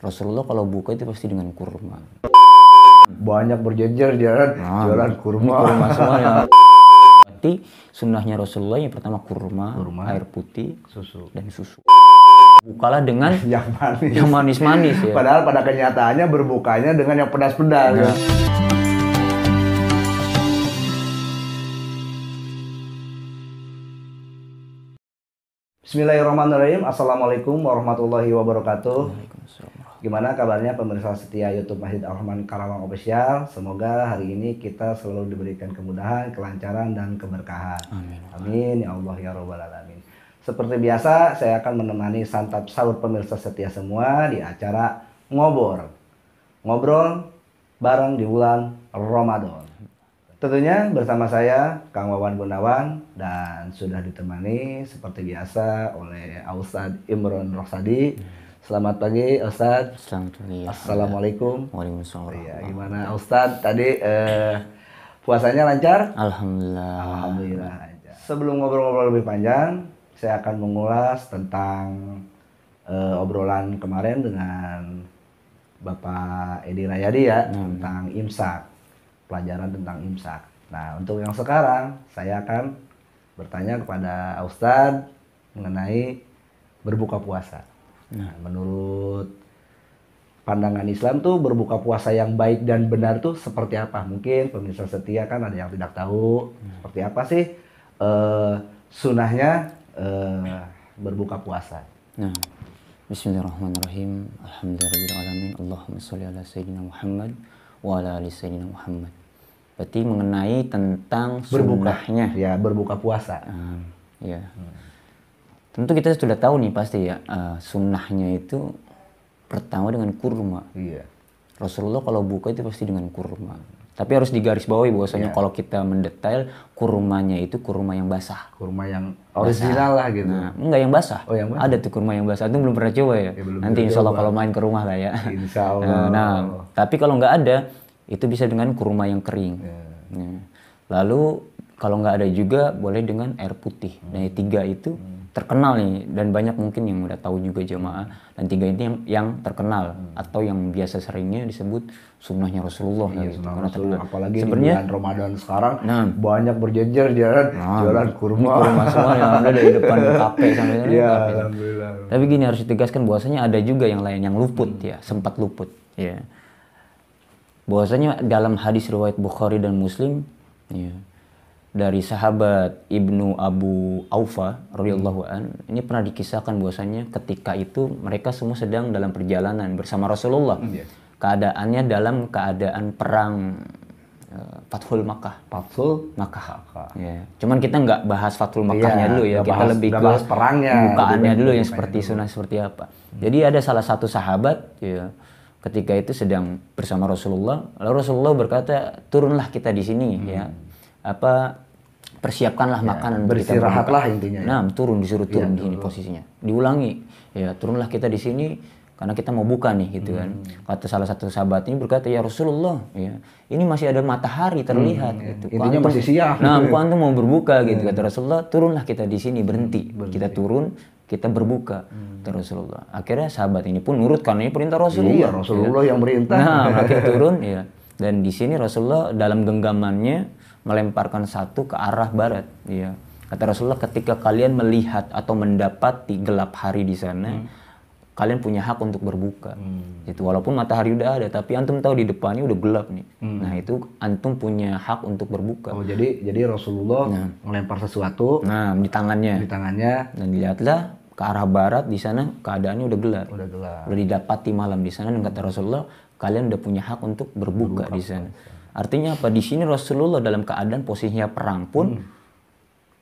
Rasulullah kalau buka itu pasti dengan kurma. Banyak berjejer jalan nah, jalan kurma. kurma semuanya. Berarti sunnahnya Rasulullah yang pertama kurma, kurma, air putih, susu dan susu. Bukalah dengan yang manis. Yang manis-manis ya. Padahal pada kenyataannya berbukanya dengan yang pedas-pedas. Ya. Bismillahirrahmanirrahim. Assalamualaikum warahmatullahi wabarakatuh. Gimana kabarnya pemirsa setia YouTube Masjid Al-Rahman Karawang Official? Semoga hari ini kita selalu diberikan kemudahan, kelancaran, dan keberkahan. Amin. Amin. Ya Allah, ya Rabbal Alamin. Seperti biasa, saya akan menemani santap sahur pemirsa setia semua di acara Ngobor. Ngobrol bareng di bulan Ramadan. Tentunya bersama saya, Kang Wawan Gunawan, dan sudah ditemani seperti biasa oleh Ustadz Imron Rosadi. Hmm Selamat pagi Ustaz. Selamat pagi. Assalamualaikum. Waalaikumsalam. Iya, gimana Ustaz tadi eh, puasanya lancar? Alhamdulillah. Alhamdulillah. Sebelum ngobrol-ngobrol lebih panjang, saya akan mengulas tentang eh, obrolan kemarin dengan Bapak Edi Rayadi ya hmm. tentang imsak, pelajaran tentang imsak. Nah, untuk yang sekarang saya akan bertanya kepada Ustadz mengenai berbuka puasa. Nah. nah, menurut pandangan Islam tuh berbuka puasa yang baik dan benar tuh seperti apa? Mungkin pemirsa setia kan ada yang tidak tahu hmm. seperti apa sih uh, eh, sunahnya uh, eh, berbuka puasa. Nah. Bismillahirrahmanirrahim. Alhamdulillahirrahmanirrahim. Allahumma sholli ala Sayyidina Muhammad wa ala ali Sayyidina Muhammad. Berarti mengenai tentang berbuka. Ya, berbuka puasa. Um, ya. Hmm tentu kita sudah tahu nih pasti ya uh, sunnahnya itu pertama dengan kurma. Iya. Rasulullah kalau buka itu pasti dengan kurma. Tapi harus digaris bawahi bahwasanya yeah. kalau kita mendetail kurmanya itu kurma yang basah. Kurma yang original lah gitu. Nah, enggak yang basah. Oh, yang basah. Ada tuh kurma yang basah. Itu belum pernah coba ya. ya belum Nanti insya Allah kalau main ke rumah lah ya. Insya nah, Allah. Nah, nah tapi kalau nggak ada itu bisa dengan kurma yang kering. Yeah. Nah. Lalu kalau nggak ada juga boleh dengan air putih. Hmm. Nah tiga itu hmm terkenal nih dan banyak mungkin yang udah tahu juga jamaah dan tiga ini yang, yang terkenal hmm. atau yang biasa seringnya disebut sunnahnya Rasulullah iya, gitu. Sunnah Rasulullah. apalagi sebenarnya Ramadan sekarang nah, banyak berjejer jalan nah, jalan kurma kurma semua yang ada di depan kafe sampai ya, tapi gini harus ditegaskan bahwasanya ada juga yang lain yang luput hmm. ya sempat luput ya bahwasanya dalam hadis riwayat Bukhari dan Muslim ya dari sahabat Ibnu Abu Aufa radhiyallahu an ini pernah dikisahkan bahwasanya ketika itu mereka semua sedang dalam perjalanan bersama Rasulullah. Hmm. Iya. Keadaannya dalam keadaan perang uh, Fathul Makkah. Fathul Makkah. Makkah. Iya. Cuman kita nggak bahas Fathul iya, Makkahnya dulu ya, kita bahas, lebih ke bahas perangnya, bukaannya gitu ya. dulu yang seperti sunnah seperti apa. Hmm. Jadi ada salah satu sahabat ya ketika itu sedang bersama Rasulullah, lalu Rasulullah berkata, "Turunlah kita di sini ya. hmm. ya." apa persiapkanlah ya, makanan beristirahatlah intinya. Ya. Nah, turun disuruh turun ya, di sini posisinya. Diulangi. Ya, turunlah kita di sini karena kita mau buka nih gitu kan. hmm. kan. Kata salah satu sahabat ini berkata, "Ya Rasulullah, ya, ini masih ada matahari terlihat." Hmm, ya. gitu. Intinya masih siang. Nah, gitu. antum mau berbuka gitu hmm. kata Rasulullah, "Turunlah kita di sini, berhenti. berhenti. Kita turun, kita berbuka hmm. ke Rasulullah. Akhirnya sahabat ini pun nurut karena ini perintah Rasulullah. Iya, Rasulullah ya. yang merintah. Nah, akhirnya turun ya. Dan di sini Rasulullah dalam genggamannya melemparkan satu ke arah barat ya kata Rasulullah ketika kalian melihat atau mendapati gelap hari di sana hmm. kalian punya hak untuk berbuka hmm. itu walaupun matahari udah ada tapi antum tahu di depannya udah gelap nih hmm. nah itu antum punya hak untuk berbuka oh jadi jadi Rasulullah nah. melempar sesuatu nah di tangannya di tangannya dan dilihatlah ke arah barat di sana keadaannya udah gelap. Udah gelap. Udah didapati malam di sana dan kata Rasulullah, kalian udah punya hak untuk berbuka, berbuka di sana. Artinya apa? Di sini Rasulullah dalam keadaan posisinya perang pun hmm.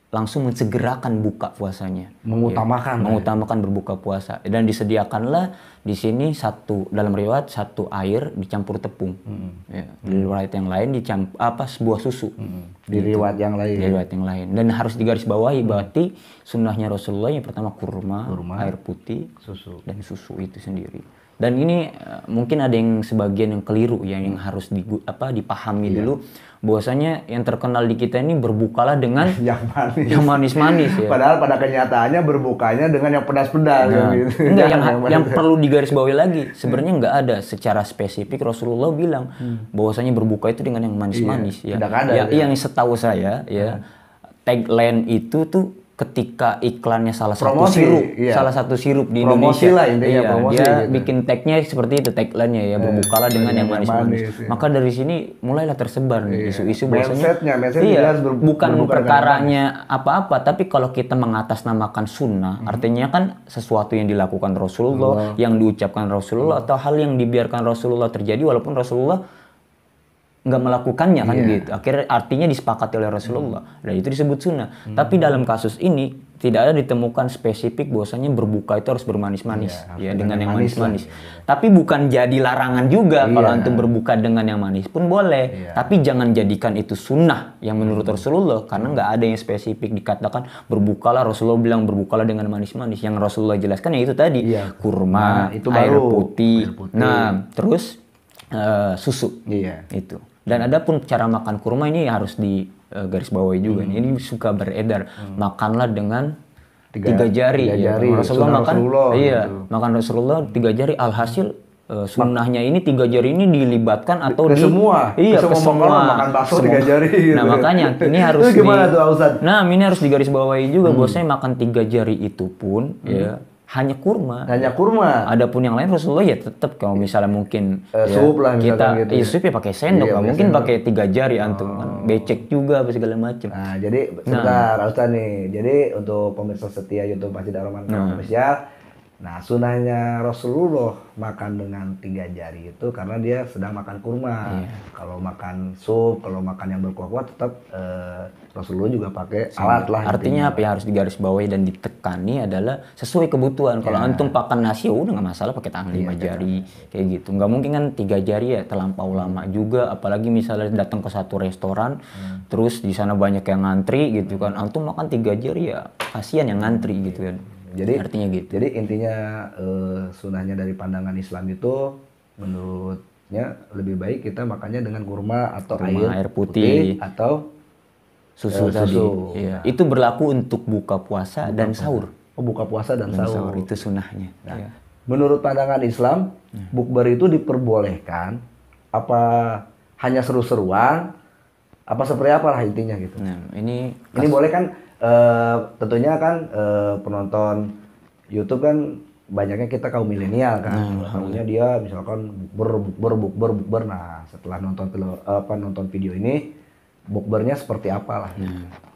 langsung mensegerakan buka puasanya. Mengutamakan. Ya, ya, mengutamakan berbuka puasa. Dan disediakanlah di sini satu dalam riwayat satu air dicampur tepung. Hmm. Ya, Di riwayat yang lain dicampur apa sebuah susu. Hmm. Di riwayat yang lain. Di riwayat yang lain. Dan harus digarisbawahi hmm. berarti sunnahnya Rasulullah yang pertama kurma, kurma air putih, susu dan susu itu sendiri dan ini eh, mungkin ada yang sebagian yang keliru ya yang harus di, apa dipahami iya. dulu bahwasanya yang terkenal di kita ini berbukalah dengan yang manis yang manis-manis ya. Padahal pada kenyataannya berbukanya dengan yang pedas-pedas nah, gitu. yang, yang, yang perlu digarisbawahi lagi hmm. sebenarnya nggak ada secara spesifik Rasulullah bilang hmm. bahwasanya berbuka itu dengan yang manis-manis iya, ya. ya, ya. Yang setahu saya ya hmm. tagline itu tuh ketika iklannya salah promosi, satu sirup, iya. salah satu sirup di promosi Indonesia, lah intinya, iya, promosi, dia gitu. bikin tagnya seperti itu tagline-nya ya, iya, berbukalah dengan yang manis-manis. Iya. Maka dari sini mulailah tersebar iya. isu-isu biasanya. mindsetnya, mindsetnya iya, ber, bukan perkaranya apa-apa, tapi kalau kita mengatasnamakan sunnah, hmm. artinya kan sesuatu yang dilakukan Rasulullah, Allah. yang diucapkan Rasulullah Allah. atau hal yang dibiarkan Rasulullah terjadi walaupun Rasulullah nggak melakukannya kan yeah. gitu. Akhirnya artinya disepakati oleh Rasulullah hmm. dan itu disebut sunnah. Hmm. Tapi dalam kasus ini tidak ada ditemukan spesifik bahwasanya berbuka itu harus bermanis-manis yeah, ya iya, dengan yang manis-manis. Ya. Tapi bukan jadi larangan juga yeah. kalau antum berbuka dengan yang manis pun boleh. Yeah. Tapi jangan jadikan itu sunnah yang menurut hmm. Rasulullah karena hmm. nggak ada yang spesifik dikatakan berbukalah Rasulullah bilang berbukalah dengan manis-manis. Yang Rasulullah jelaskan ya itu tadi yeah. kurma, nah, itu air, baru. Putih. putih. Nah terus uh, susu. Iya. Itu. Dan ada pun cara makan kurma ini harus di uh, garis bawahi juga. Hmm. Ini suka beredar. Hmm. Makanlah dengan tiga, tiga jari. Tiga ya. Rasulullah makan, Rasulullah, iya, gitu. makan Rasulullah tiga jari. Alhasil uh, sunnahnya ini tiga jari ini dilibatkan atau ke di, semua, iya ke semua. Makan bakso semua. tiga jari. Nah, gitu. Nah makanya ini harus. Itu gimana di, tuh Ustaz? Nah ini harus di garis bawahi juga. Hmm. Bosnya makan tiga jari itu pun ya, hmm. ya hanya kurma. Hanya kurma. Adapun yang lain Rasulullah ya tetap kalau misalnya mungkin uh, ya, sup lah kita gitu. Iya, ya, sup ya pakai sendok iya, mungkin sendok. pakai tiga jari ah, oh. antum kan becek juga apa segala macam. Nah, jadi nah. sebentar nah. Ustaz nih. Jadi untuk pemirsa setia YouTube Masjid Aroman nah. Spesial Nah sunahnya Rasulullah makan dengan tiga jari itu karena dia sedang makan kurma. Yeah. Kalau makan sup, kalau makan yang berkuah-kuah tetap eh, Rasulullah juga pakai Sama. alat lah. Artinya apa yang harus digarisbawahi dan ditekani adalah sesuai kebutuhan. Kalau iya. antum pakan nasi ya udah nggak masalah pakai tangan iya, lima yeah, jari yeah. kayak gitu. Nggak mungkin kan tiga jari ya terlampau lama juga. Apalagi misalnya datang ke satu restoran, hmm. terus di sana banyak yang ngantri gitu kan. Antum makan tiga jari ya kasihan yang ngantri gitu kan. Ya jadi artinya gitu. Jadi intinya uh, eh, sunahnya dari pandangan Islam itu menurutnya lebih baik kita makannya dengan kurma atau kurma, air, air putih, putih atau susu, eh, susu. tadi. Iya. Nah. Itu berlaku untuk buka puasa buka dan sahur. Oh, buka puasa dan, dan sahur. sahur itu sunahnya. Nah, ya. Menurut pandangan Islam, ya. bukber itu diperbolehkan apa hanya seru-seruan apa seperti apa lah intinya gitu. Nah, ini ini boleh kan Eh, tentunya kan uh, penonton YouTube kan banyaknya kita kaum milenial kan. Nah, Tahunya dia misalkan ber bukber bukber bukber. Nah, setelah nonton apa nonton video ini bukbernya seperti apalah. Nah.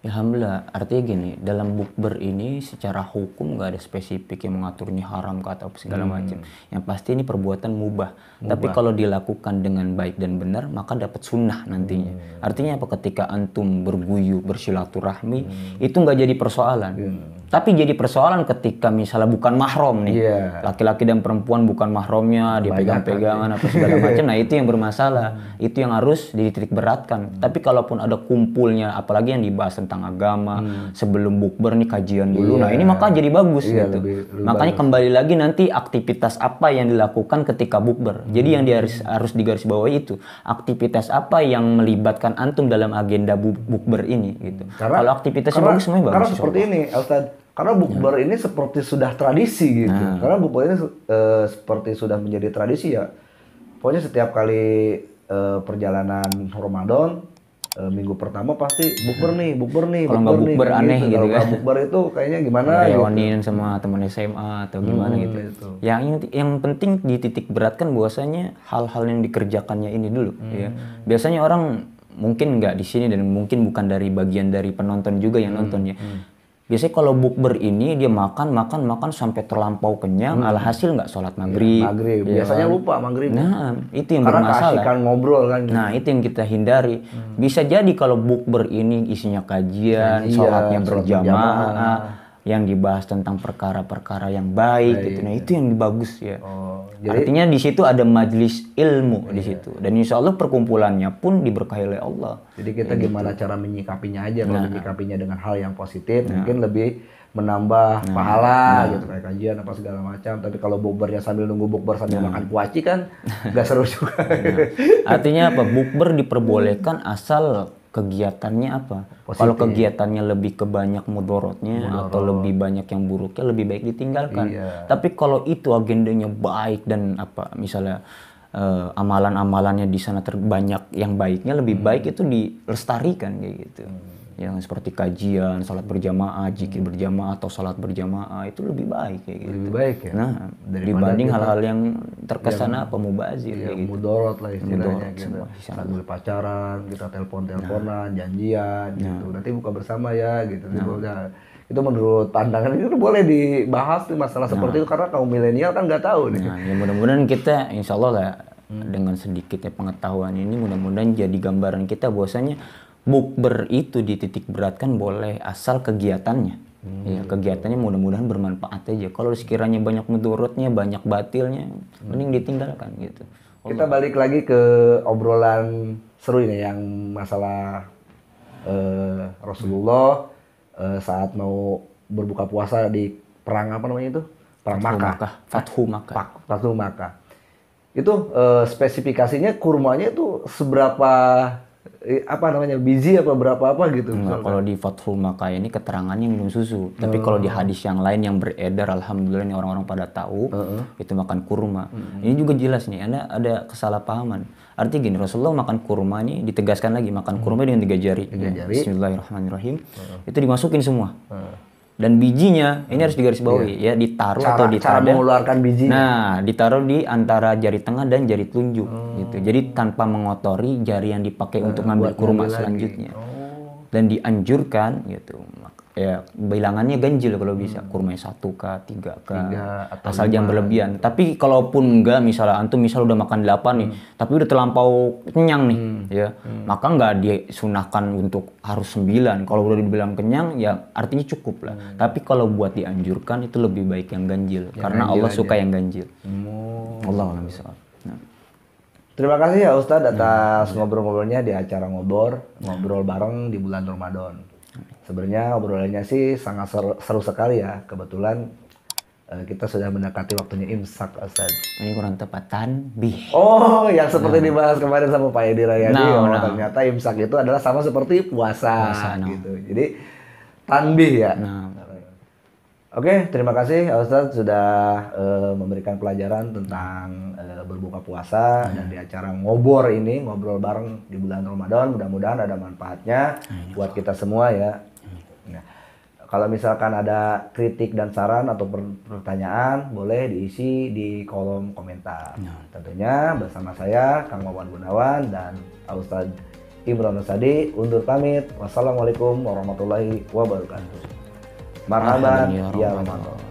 Ya alhamdulillah artinya gini, dalam bukber ini secara hukum nggak ada spesifik yang mengaturnya haram kata atau segala hmm. macam. Yang pasti ini perbuatan mubah. mubah. Tapi kalau dilakukan dengan baik dan benar, maka dapat sunnah nantinya. Hmm. Artinya apa? Ketika antum berguyu, bersilaturahmi, hmm. itu nggak jadi persoalan. Hmm tapi jadi persoalan ketika misalnya bukan mahrom nih, laki iya. laki-laki dan perempuan bukan mahromnya, dia pegang-pegangan atau segala macam. Nah itu yang bermasalah, hmm. itu yang harus dititik beratkan. Hmm. Tapi kalaupun ada kumpulnya, apalagi yang dibahas tentang agama hmm. sebelum bukber nih kajian dulu. Yeah. Nah ini iya. maka jadi bagus yeah, gitu. Makanya bagus. kembali lagi nanti aktivitas apa yang dilakukan ketika bukber. Hmm. Jadi yang diharus, harus, harus digarisbawahi itu aktivitas apa yang melibatkan antum dalam agenda bukber ini gitu. Karena, Kalau aktivitasnya karena, bagus semuanya bagus. Karena seperti ini, Ustadz. Karena bukber ya. ini seperti sudah tradisi gitu. Nah. Karena bukber ini e, seperti sudah menjadi tradisi ya. Pokoknya setiap kali e, perjalanan Ramadan e, minggu pertama pasti bukber nih, bukber nih, bukber nih. kalau nggak bukber gitu. aneh gitu, gitu kan. bukber itu kayaknya gimana Reonin gitu. sama teman SMA atau gimana hmm, gitu. gitu. Yang yang penting di titik berat kan biasanya hal-hal yang dikerjakannya ini dulu hmm. ya. Biasanya orang mungkin nggak di sini dan mungkin bukan dari bagian dari penonton juga yang hmm. nonton ya. Hmm biasanya kalau bukber ini dia makan makan makan sampai terlampau kenyang hmm. alhasil nggak sholat iya, maghrib ya, maghrib ya. biasanya kan? lupa maghrib nah itu yang Karena bermasalah karena ngobrol kan nah itu yang kita hindari hmm. bisa jadi kalau bukber ini isinya kajian, kajian sholatnya berjamaah yang dibahas tentang perkara-perkara yang baik nah, gitu. Nah, iya. itu yang bagus ya. Oh, jadi, Artinya di situ ada majelis ilmu oh, iya. di situ. Dan insya Allah perkumpulannya pun diberkahi oleh Allah. Jadi kita ya, gimana gitu. cara menyikapinya aja, nah. menyikapinya dengan hal yang positif nah. mungkin lebih menambah nah, pahala nah. gitu kayak kajian apa segala macam tapi kalau bukbernya sambil nunggu bukber sambil nah. makan kuaci kan nggak seru juga nah. artinya apa bukber diperbolehkan asal kegiatannya apa. Positif. Kalau kegiatannya lebih ke banyak mudorotnya Mudorot. atau lebih banyak yang buruknya lebih baik ditinggalkan. Iya. Tapi kalau itu agendanya baik dan apa misalnya uh, amalan-amalannya di sana terbanyak yang baiknya lebih hmm. baik itu dilestarikan kayak gitu. Hmm yang seperti kajian, salat berjamaah, jikir berjamaah atau salat berjamaah itu lebih baik kayak gitu. Lebih baik ya. Nah, dibanding hal-hal yang terkesan apa mubazir ya, kayak gitu. Mudorot lah istilahnya mudorot gitu. Semua, Saat pacaran, kita telepon-teleponan, nah. janjian gitu. nah. gitu. Nanti buka bersama ya gitu. Nah. nah itu menurut pandangan itu boleh dibahas nih masalah nah. seperti itu karena kaum milenial kan nggak tahu nih. Nah, ya mudah-mudahan kita Insyaallah lah hmm. dengan sedikitnya pengetahuan ini mudah-mudahan jadi gambaran kita bahwasanya bukber itu di titik berat kan boleh asal kegiatannya. Hmm. Ya, kegiatannya mudah-mudahan bermanfaat aja. Kalau sekiranya banyak mudorotnya, banyak batilnya, hmm. mending ditinggalkan gitu. Allah. Kita balik lagi ke obrolan seru ini yang masalah eh, Rasulullah hmm. uh, saat mau berbuka puasa di perang apa namanya itu? Perang Fathu Makkah. Maka. Fathu Maka. Fathu Makkah. Itu eh, spesifikasinya kurmanya itu seberapa Eh, apa namanya busy apa berapa apa gitu nah, kalau di fatful Maka ini keterangannya minum susu tapi kalau di oh. hadis yang lain yang beredar alhamdulillah ini orang-orang pada tahu uh, uh itu makan kurma uh, ini juga jelas nih anda ada kesalahpahaman arti gini Rasulullah makan kurma nih ditegaskan lagi makan kurma mm. dengan tiga jari, tiga jari. Bismillahirrahmanirrahim uh-uh. itu dimasukin semua uh dan bijinya ini hmm. harus digarisbawahi yeah. ya ditaruh cara, atau ditaruh cara mengeluarkan bijinya. Nah, ditaruh di antara jari tengah dan jari telunjuk hmm. gitu. Jadi tanpa mengotori jari yang dipakai hmm, untuk ngambil kurma selanjutnya. Oh. Dan dianjurkan gitu ya bilangannya ganjil kalau bisa hmm. kurma satu k tiga k asal jangan berlebihan gitu. tapi kalaupun enggak misalnya antum misal udah makan delapan hmm. nih tapi udah terlampau kenyang nih hmm. ya hmm. maka nggak disunahkan untuk harus sembilan kalau udah dibilang kenyang ya artinya cukup lah hmm. tapi kalau buat dianjurkan itu lebih baik yang ganjil yang karena ganjil Allah aja. suka yang ganjil oh. Allah bisa nah. Terima kasih ya Ustadz nah, atas iya. ngobrol-ngobrolnya di acara ngobor, ngobrol bareng di bulan Ramadan. Sebenarnya obrolannya sih sangat seru, seru sekali ya. Kebetulan uh, kita sudah mendekati waktunya imsak Ustaz. Ini kurang tepatan bi. Oh, yang seperti no. Nah. dibahas kemarin sama Pak Edi Rayadi. No, nah, oh, no. Nah. Ternyata imsak itu adalah sama seperti puasa, puasa no. gitu. Jadi tanbih ya. No. Oke, terima kasih Ustaz sudah uh, memberikan pelajaran tentang uh, berbuka puasa Ayo. Iya. dan di acara ngobor ini, ngobrol bareng di bulan Ramadan. Mudah-mudahan ada manfaatnya Ayo. Iya, buat kita semua ya. Iya. Nah, kalau misalkan ada kritik dan saran atau pertanyaan, boleh diisi di kolom komentar. Ayo. Tentunya bersama saya Kang Wawan Gunawan dan Ustaz Imran Sadi undur pamit. Wassalamualaikum warahmatullahi wabarakatuh. Marhaban ya iya, Ramadan.